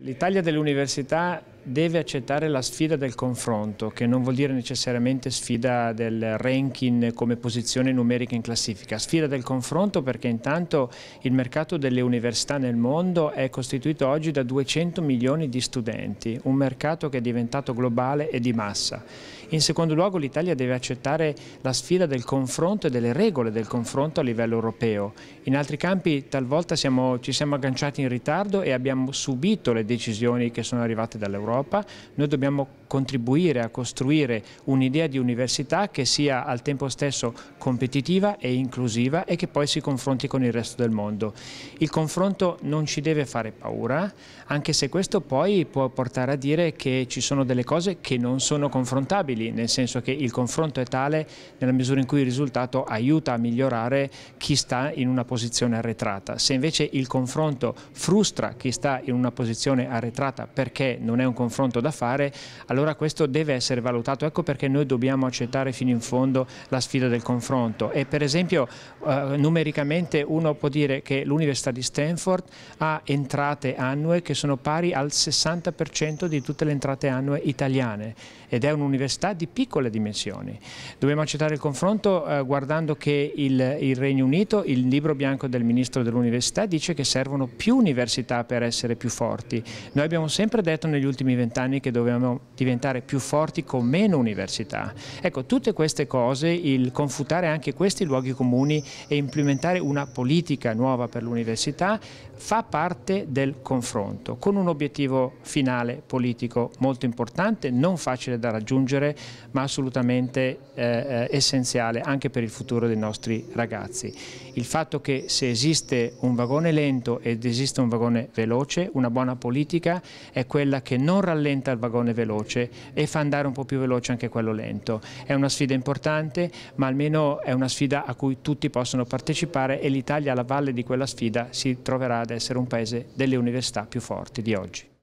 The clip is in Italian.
L'Italia dell'università deve accettare la sfida del confronto, che non vuol dire necessariamente sfida del ranking come posizione numerica in classifica, sfida del confronto perché intanto il mercato delle università nel mondo è costituito oggi da 200 milioni di studenti, un mercato che è diventato globale e di massa. In secondo luogo l'Italia deve accettare la sfida del confronto e delle regole del confronto a livello europeo. In altri campi talvolta siamo, ci siamo agganciati in ritardo e abbiamo subito le decisioni che sono arrivate dall'Europa Europa, noi dobbiamo contribuire a costruire un'idea di università che sia al tempo stesso competitiva e inclusiva e che poi si confronti con il resto del mondo. Il confronto non ci deve fare paura, anche se questo poi può portare a dire che ci sono delle cose che non sono confrontabili, nel senso che il confronto è tale nella misura in cui il risultato aiuta a migliorare chi sta in una posizione arretrata. Se invece il confronto frustra chi sta in una posizione arretrata perché non è un confronto confronto da fare, allora questo deve essere valutato. Ecco perché noi dobbiamo accettare fino in fondo la sfida del confronto. E per esempio eh, numericamente uno può dire che l'Università di Stanford ha entrate annue che sono pari al 60% di tutte le entrate annue italiane ed è un'università di piccole dimensioni. Dobbiamo accettare il confronto eh, guardando che il, il Regno Unito, il libro bianco del ministro dell'università dice che servono più università per essere più forti. Noi abbiamo sempre detto negli ultimi ultimi vent'anni che dovevamo diventare più forti con meno università. Ecco, tutte queste cose, il confutare anche questi luoghi comuni e implementare una politica nuova per l'università fa parte del confronto con un obiettivo finale politico molto importante, non facile da raggiungere ma assolutamente eh, eh essenziale anche per il futuro dei nostri ragazzi. Il fatto che se esiste un vagone lento ed esiste un vagone veloce, una buona politica è quella che non non rallenta il vagone veloce e fa andare un po' più veloce anche quello lento. È una sfida importante, ma almeno è una sfida a cui tutti possono partecipare e l'Italia alla valle di quella sfida si troverà ad essere un paese delle università più forti di oggi.